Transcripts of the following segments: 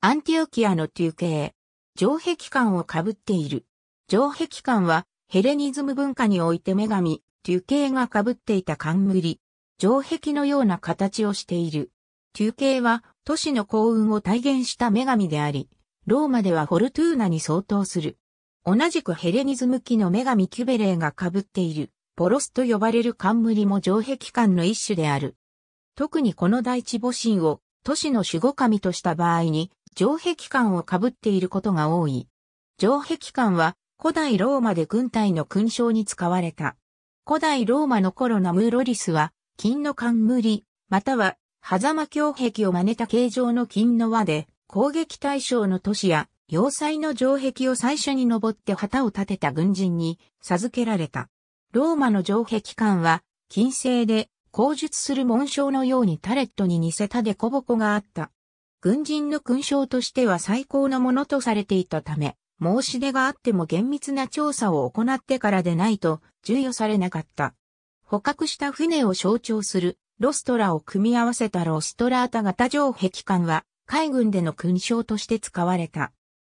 アンティオキアの中継。城壁館を被っている。城壁館はヘレニズム文化において女神、中継が被っていた冠。城壁のような形をしている。中継は都市の幸運を体現した女神であり、ローマではフォルトゥーナに相当する。同じくヘレニズム期の女神キュベレーが被っている、ポロスと呼ばれる冠も城壁館の一種である。特にこの大地母神を都市の守護神とした場合に、城壁官を被っていることが多い。城壁官は古代ローマで軍隊の勲章に使われた。古代ローマの頃のムーロリスは、金の冠、または、狭間胸壁を真似た形状の金の輪で、攻撃対象の都市や、要塞の城壁を最初に登って旗を立てた軍人に授けられた。ローマの城壁官は、金星で、口述する紋章のようにタレットに似せたデコボコがあった。軍人の勲章としては最高のものとされていたため、申し出があっても厳密な調査を行ってからでないと授与されなかった。捕獲した船を象徴するロストラを組み合わせたロストラータ型城壁艦は海軍での勲章として使われた。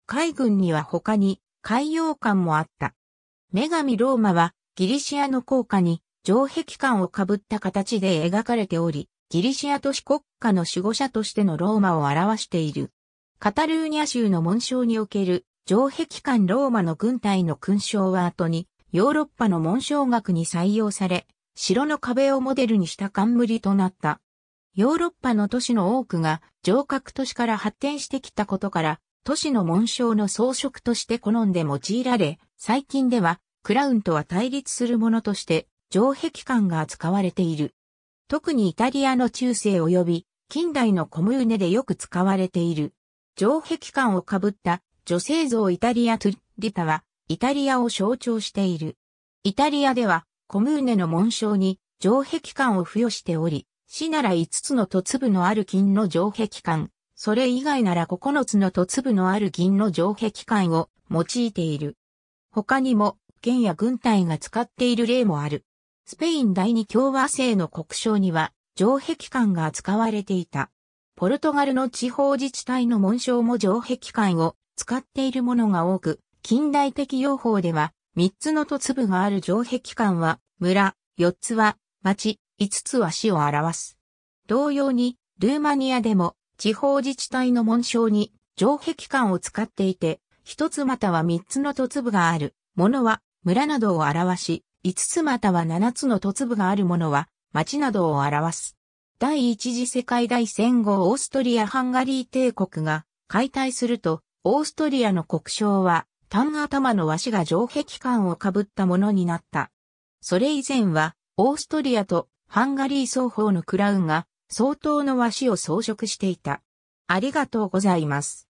海軍には他に海洋艦もあった。女神ローマはギリシアの効果に城壁艦をかぶった形で描かれており、ギリシア都市国家の守護者としてのローマを表している。カタルーニャ州の紋章における城壁間ローマの軍隊の勲章は後にヨーロッパの紋章学に採用され、城の壁をモデルにした冠となった。ヨーロッパの都市の多くが城郭都市から発展してきたことから、都市の紋章の装飾として好んで用いられ、最近ではクラウンとは対立するものとして城壁間が扱われている。特にイタリアの中世及び近代のコムーネでよく使われている。城壁感をかぶった女性像イタリアトゥリタはイタリアを象徴している。イタリアではコムーネの紋章に城壁感を付与しており、市なら5つの突部のある金の城壁感、それ以外なら9つの突部のある銀の城壁館を用いている。他にも、県や軍隊が使っている例もある。スペイン第二共和制の国章には、城壁館が使われていた。ポルトガルの地方自治体の紋章も城壁館を使っているものが多く、近代的用法では、3つの突部がある城壁館は、村、4つは、町、5つは市を表す。同様に、ルーマニアでも、地方自治体の紋章に、城壁館を使っていて、1つまたは3つの突部がある、ものは、村などを表し、5つまたは7つの突部があるものは、町などを表す。第一次世界大戦後オーストリア・ハンガリー帝国が解体すると、オーストリアの国章は、単頭の和紙が城壁間をかぶったものになった。それ以前は、オーストリアとハンガリー双方のクラウンが相当の和紙を装飾していた。ありがとうございます。